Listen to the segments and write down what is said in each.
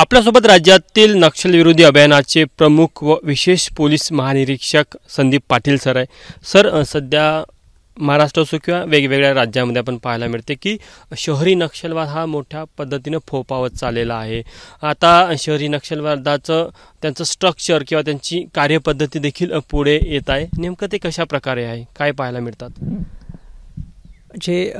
आपल्यासोबत राज्यातील नक्षलविरोधी अभियानाचे प्रमुख व विशेष पोलीस महानिरीक्षक संदीप पाटील सर आहे सर सध्या महाराष्ट्र असो किंवा वेगवेगळ्या राज्यामध्ये आपण पाहायला मिळते की शहरी नक्षलवाद हा मोठ्या पद्धतीनं फोपावत चाललेला आहे आता शहरी नक्षलवादाचं त्यांचं स्ट्रक्चर किंवा त्यांची कार्यपद्धती देखील पुढे येत आहे नेमकं ते कशा प्रकारे आहे काय पाहायला मिळतात जे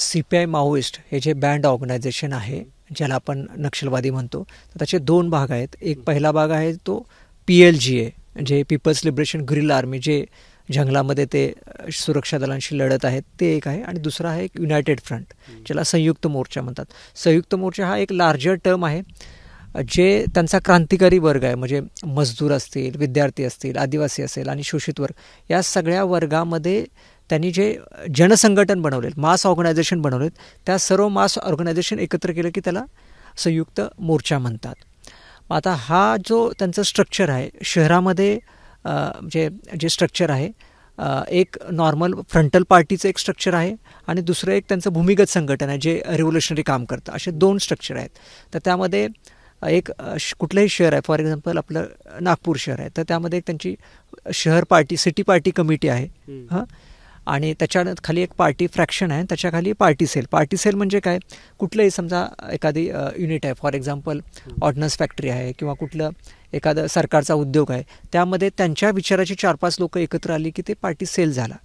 सी पी आय माओइस्ट हे जे बँड ऑर्गनायझेशन आहे ज्याला आपण नक्षलवादी म्हणतो तर त्याचे दोन भाग आहेत एक पहिला भाग आहे तो पी एल जी ए जे पीपल्स लिबरेशन ग्रिल आर्मी जे जंगलामध्ये ते सुरक्षा दलांशी लढत आहेत ते एक आहे आणि दुसरा आहे एक युनायटेड फ्रंट ज्याला संयुक्त मोर्चा म्हणतात संयुक्त मोर्चा हा एक लार्जर टर्म आहे जे त्यांचा क्रांतिकारी वर्ग आहे म्हणजे मजदूर असतील विद्यार्थी असतील आदिवासी असेल आणि शोषित वर्ग या सगळ्या वर्गामध्ये त्यांनी जे जनसंघटन बनवलेत मास ऑर्गनायझेशन बनवलेत त्या सर्व मास ऑर्गनायझेशन एकत्र केलं की त्याला संयुक्त मोर्चा म्हणतात आता हा जो त्यांचं स्ट्रक्चर आहे शहरामध्ये जे म्हणजे जे स्ट्रक्चर आहे एक नॉर्मल फ्रंटल पार्टीचं एक स्ट्रक्चर आहे आणि दुसरं एक त्यांचं भूमिगत संघटन आहे जे रिव्होल्युशनरी काम करतं असे दोन स्ट्रक्चर आहेत तर त्यामध्ये एक कुठलंही शहर आहे फॉर एक्झाम्पल आपलं नागपूर शहर आहे तर त्यामध्ये एक त्यांची शहर पार्टी सिटी पार्टी कमिटी आहे हां आणि त्याच्या खाली एक पार्टी फ्रॅक्शन आहे त्याच्याखाली पार्टी सेल पार्टी सेल म्हणजे काय कुठलंही समजा एखादी युनिट आहे फॉर एक्झाम्पल ऑर्डनन्स फॅक्टरी आहे किंवा कुठलं एखादं सरकारचा उद्योग आहे त्यामध्ये त्यांच्या विचाराची चार पाच लोक एकत्र आली की ते पार्टी सेल झाला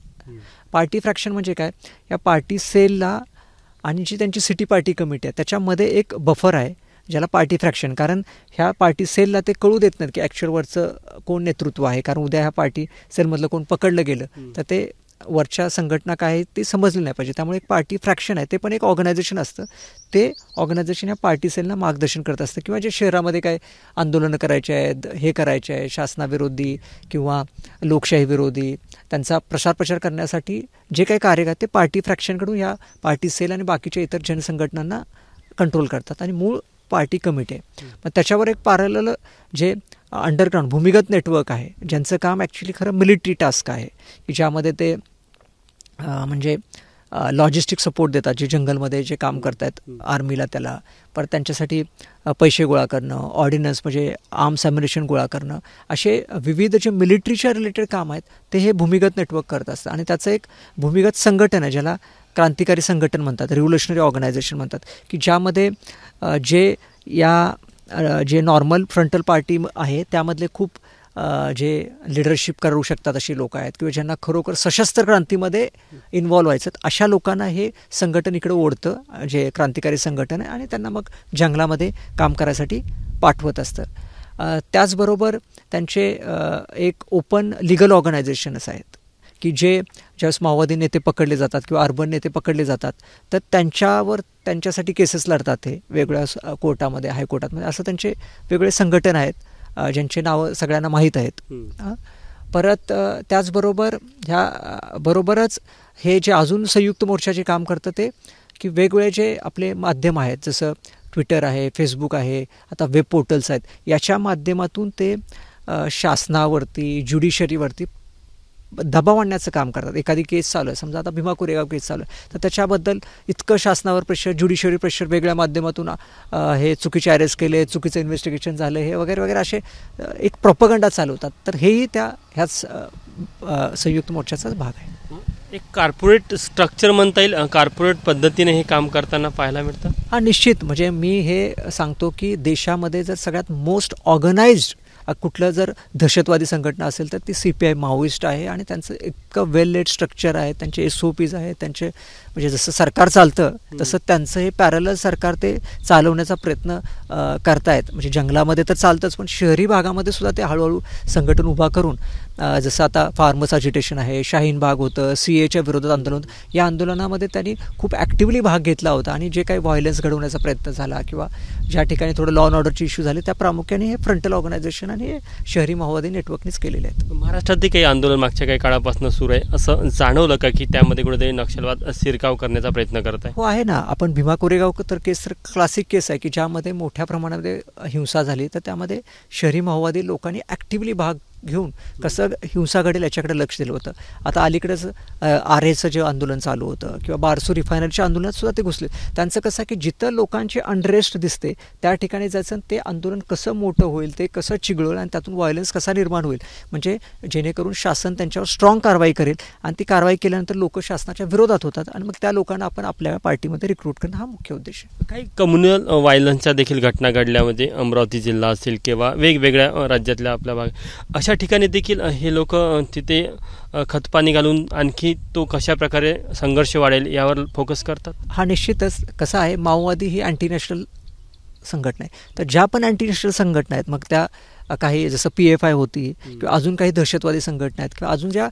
पार्टी फ्रॅक्शन म्हणजे काय या पार्टी सेलला आणि जी त्यांची सिटी पार्टी कमिटी आहे त्याच्यामध्ये एक बफर आहे ज्याला पार्टी फ्रॅक्शन कारण ह्या पार्टी सेलला ते कळू देत नाहीत की ॲक्च्युअलवरचं कोण नेतृत्व आहे कारण उद्या ह्या पार्टी सेलमधलं कोण पकडलं गेलं तर ते वरच्या संघटना काय आहे ते समजले नाही पाहिजे त्यामुळे एक पार्टी फ्रॅक्शन आहे ते पण एक ऑर्गनायझेशन असतं ते ऑर्गनायझेशन या पार्टी सेलना मार्गदर्शन करत असतं किंवा जे शहरामध्ये काय आंदोलनं करायचे आहेत हे करायचे आहे शासनाविरोधी किंवा लोकशाहीविरोधी त्यांचा प्रसार प्रचार करण्यासाठी जे काही कार्य आहेत ते पार्टी फ्रॅक्शनकडून या पार्टी सेल आणि बाकीच्या इतर जनसंघटनांना कंट्रोल करतात आणि मूळ पार्टी कमिटी आहे मग त्याच्यावर एक पॅरल जे अंडरग्राउंड भूमिगत नेटवर्क आहे ज्यांचं काम ॲक्च्युली खरं मिलिटरी टास्क आहे की ज्यामध्ये ते म्हणजे लॉजिस्टिक सपोर्ट देतात जे जंगलमध्ये जे काम करत आहेत आर्मीला त्याला परत त्यांच्यासाठी पैसे गोळा करणं ऑर्डिनन्स म्हणजे आर्म सॅमिनेशन गोळा करणं असे विविध जे मिलिटरीच्या रिलेटेड काम आहेत ते हे भूमिगत नेटवर्क करत असतं आणि त्याचं एक भूमिगत संघटन आहे ज्याला क्रांतिकारी संघटन म्हणतात रिव्होल्युशनरी ऑर्गनायझेशन म्हणतात की ज्यामध्ये जे या जे नॉर्मल फ्रंटल पार्टी आहे त्यामधले खूप जे लिडरशिप करू शकतात अशी लोक आहेत किंवा ज्यांना खरोखर सशस्त्र क्रांतीमध्ये इन्वॉल्व्ह व्हायचं अशा लोकांना हे संघटन इकडं ओढतं जे क्रांतिकारी संघटन आहे आणि त्यांना मग जंगलामध्ये काम करायसाठी पाठवत असतं त्याचबरोबर त्यांचे एक ओपन लिगल ऑर्गनायझेशनच आहेत की जे ज्यावेळेस माओवादी नेते पकडले जातात किंवा अर्बन नेते पकडले जातात तर त्यांच्यावर त्यांच्यासाठी केसेस लढतात हे वेगळ्या कोर्टामध्ये हायकोर्टामध्ये असं त्यांचे वेगळे संघटन आहेत ज्यांची नावं सगळ्यांना माहीत आहेत परत त्याचबरोबर ह्या बरोबरच हे जे अजून संयुक्त मोर्चाचे काम करतं ते की वेगवेगळे जे आपले माध्यम आहेत जसं ट्विटर आहे फेसबुक आहे आता वेब पोर्टल्स आहेत याच्या माध्यमातून ते शासनावरती ज्युडिशरीवरती दबाव आणण्याचं काम करतात एखादी केस चालू आहे समजा आता भीमा कोरेगाव केस चालू आहे तर त्याच्याबद्दल इतकं शासनावर प्रेशर ज्युडिशरी प्रेशर वेगळ्या माध्यमातून हे चुकीचे अरेस्ट केले चुकीचं इन्व्हेस्टिगेशन झालं हे वगैरे वगैरे असे एक प्रोपगंडा चालवतात तर हेही त्या ह्याच संयुक्त मोर्चाचाच भाग आहे एक कार्पोरेट स्ट्रक्चर म्हणता येईल कार्पोरेट पद्धतीने हे काम करताना पाहायला मिळतं हा निश्चित म्हणजे मी हे सांगतो की देशामध्ये जर सगळ्यात मोस्ट ऑर्गनाइज्ड कुठलं जर दहशतवादी संघटना असेल तर ती सी पी आय माओईस्ट आहे आणि त्यांचं इतकं वेल लेड स्ट्रक्चर आहे त्यांचे एस ओ पीज आहेत त्यांचे म्हणजे जसं सरकार चालतं तसं त्यांचं हे पॅरल सरकार ते चालवण्याचा प्रयत्न करतायत म्हणजे जंगलामध्ये तर चालतंच पण शहरी भागामध्ये सुद्धा ते हळूहळू संघटन उभा करून जसं आता फार्मर्स अजिटेशन आहे शाहीन बाग होतं सी एच्या विरोधात आंदोलन या आंदोलनामध्ये त्यांनी खूप ॲक्टिव्हली भाग घेतला होता आणि जे काही व्हायलन्स घडवण्याचा प्रयत्न झाला किंवा ज्या ठिकाणी थोडं लॉ अँड ऑर्डरचे इश्यू झाले त्या प्रामुख्याने हे फ्रंटल ऑर्गनायझेशन आणि शहरी माओवादी नेटवर्कनेच केलेले आहेत महाराष्ट्रात काही आंदोलन मागच्या काही काळापासून सुरू आहे असं जाणवलं का की त्यामध्ये कुठेतरी नक्षलवाद शिरकाव करण्याचा प्रयत्न करत आहे हो आहे ना आपण भीमा कोरेगाव तर केस तर क्लासिक केस आहे की ज्यामध्ये मोठ्या प्रमाणामध्ये हिंसा झाली तर त्यामध्ये शहरी माओवादी लोकांनी ॲक्टिव्हली भाग घेऊन कसं हिंसा घडेल याच्याकडे लक्ष दिलं होतं आता अलीकडेच आर एचं जे आंदोलन चालू होतं किंवा बारसू रिफायनरीच्या आंदोलनात सुद्धा ते घुसले त्यांचं कसं आहे की जिथं लोकांची अनरेस्ट दिसते त्या ठिकाणी जायचं ते आंदोलन कसं मोठं होईल ते कसं चिघळेल आणि त्यातून व्हायलन्स कसा निर्माण होईल म्हणजे जेणेकरून शासन त्यांच्यावर स्ट्रॉंग कारवाई करेल आणि ती कारवाई केल्यानंतर लोक शासनाच्या विरोधात होतात आणि मग त्या लोकांना आपण आपल्या पार्टीमध्ये रिक्रूट करणं हा मुख्य उद्देश आहे काही कम्युनल व्हायलन्सच्या देखील घटना घडल्यामध्ये अमरावती जिल्हा असेल किंवा वेगवेगळ्या राज्यातल्या आपल्या भाग अशा अशा ठिकाणी देखील हे लोक तिथे खतपाणी घालून आणखी तो कशा प्रकारे संघर्ष वाढेल यावर फोकस करतात हा निश्चितच कसा आहे माओवादी ही अँटीनॅशनल संघटना आहे तर ज्या पण अँटीनॅशनल संघटना आहेत मग त्या काही जसं पी एफ आय होती किंवा अजून काही दहशतवादी संघटना आहेत किंवा अजून ज्या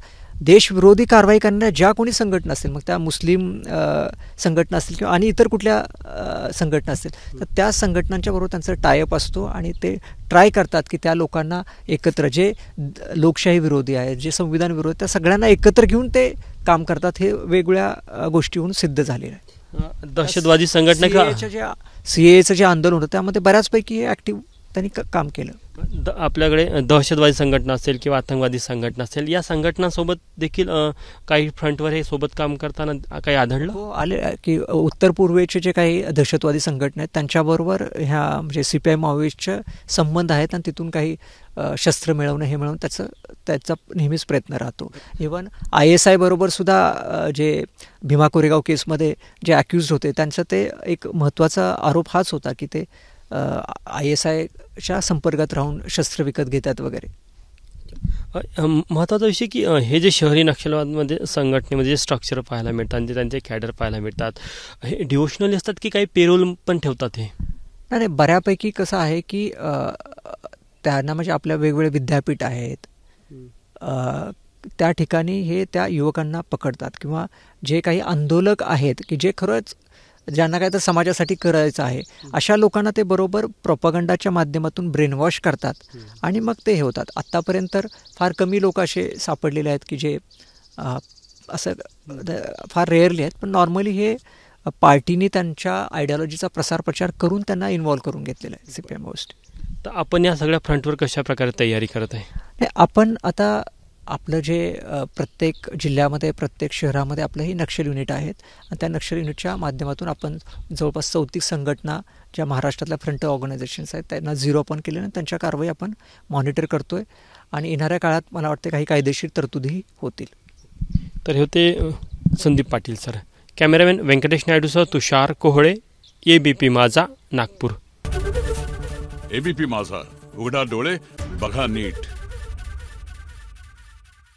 देशविरोधी कारवाई करणाऱ्या ज्या कोणी संघटना असतील मग त्या मुस्लिम संघटना असतील किंवा आणि इतर कुठल्या संघटना असतील तर त्या संघटनांच्या बरोबर त्यांचा टायअप असतो आणि ते ट्राय करतात की त्या लोकांना एकत्र जे लोकशाही विरोधी आहेत जे संविधान विरोधी त्या सगळ्यांना एकत्र घेऊन ते काम करतात हे वेगवेगळ्या गोष्टीहून सिद्ध झालेलं आहे दहशतवादी संघटना सीएचं जे आंदोलन होतं त्यामध्ये बऱ्याचपैकी हे ॲक्टिव्ह त्यांनी काम केलं आपल्याकडे दहशतवादी संघटना असेल किंवा आतंकवादी संघटना असेल या संघटनांसोबत देखील काही फ्रंटवर हे सोबत काम करताना काही आढळलं हो आले की उत्तर पूर्वेचे जे काही दहशतवादी संघटना आहेत त्यांच्याबरोबर ह्या म्हणजे सी पी आय संबंध आहेत आणि तिथून काही शस्त्र मिळवणं हे मिळवणं त्याचं त्याचा नेहमीच प्रयत्न राहतो इवन आय एस आयबरोबर सुद्धा जे भीमा कोरेगाव केसमध्ये जे अॅक्युज होते त्यांचा ते एक महत्त्वाचा आरोप हाच होता की ते आय एस आयच्या संपर्कात राहून शस्त्र विकत घेतात वगैरे महत्त्वाचा विषय की हे जे शहरी नक्षलवादमध्ये संघटनेमध्ये जे स्ट्रक्चर पाहायला मिळतात जे त्यांचे कॅडर पाहायला मिळतात हे डिवोशनली असतात की काही पेरोल पण ठेवतात हे नाही बऱ्यापैकी कसं आहे की त्यांना म्हणजे आपल्या वेगवेगळे विद्यापीठ आहेत त्या ठिकाणी हे त्या युवकांना पकडतात किंवा जे काही आंदोलक आहेत की जे खरंच ज्यांना काय तर समाजासाठी करायचं आहे अशा लोकांना ते बरोबर प्रोपगंडाच्या माध्यमातून ब्रेनवॉश करतात आणि मग ते हे होतात आत्तापर्यंत फार कमी लोक असे सापडलेले आहेत की जे असं फार रेअरली आहेत पण नॉर्मली हे पार्टीने त्यांच्या आयडियॉलॉजीचा प्रसार प्रचार करून त्यांना इन्व्हॉल्व्ह करून घेतलेला आहे सी पी एम मोस्ट तर आपण या सगळ्या फ्रंटवर कशा प्रकारे तयारी करत आहे आपण आता आपलं जे प्रत्येक जिल्ह्यामध्ये प्रत्येक शहरामध्ये आपलं ही नक्षल युनिट आहेत आणि त्या नक्षल युनिटच्या माध्यमातून आपण जवळपास चौतीस संघटना ज्या महाराष्ट्रातल्या फ्रंट ऑर्गनायझेशन्स आहेत त्यांना झिरो ओपन केले आणि त्यांच्या कारवाई आपण मॉनिटर करतो आहे आणि येणाऱ्या काळात मला वाटते काही कायदेशीर तरतुदीही होतील तर हे होते Sandeep Patil sir cameraman Venkatesh sir Tushar Kohale ABP Majha Nagpur ABP माझा उघडा डोळे बघा नीट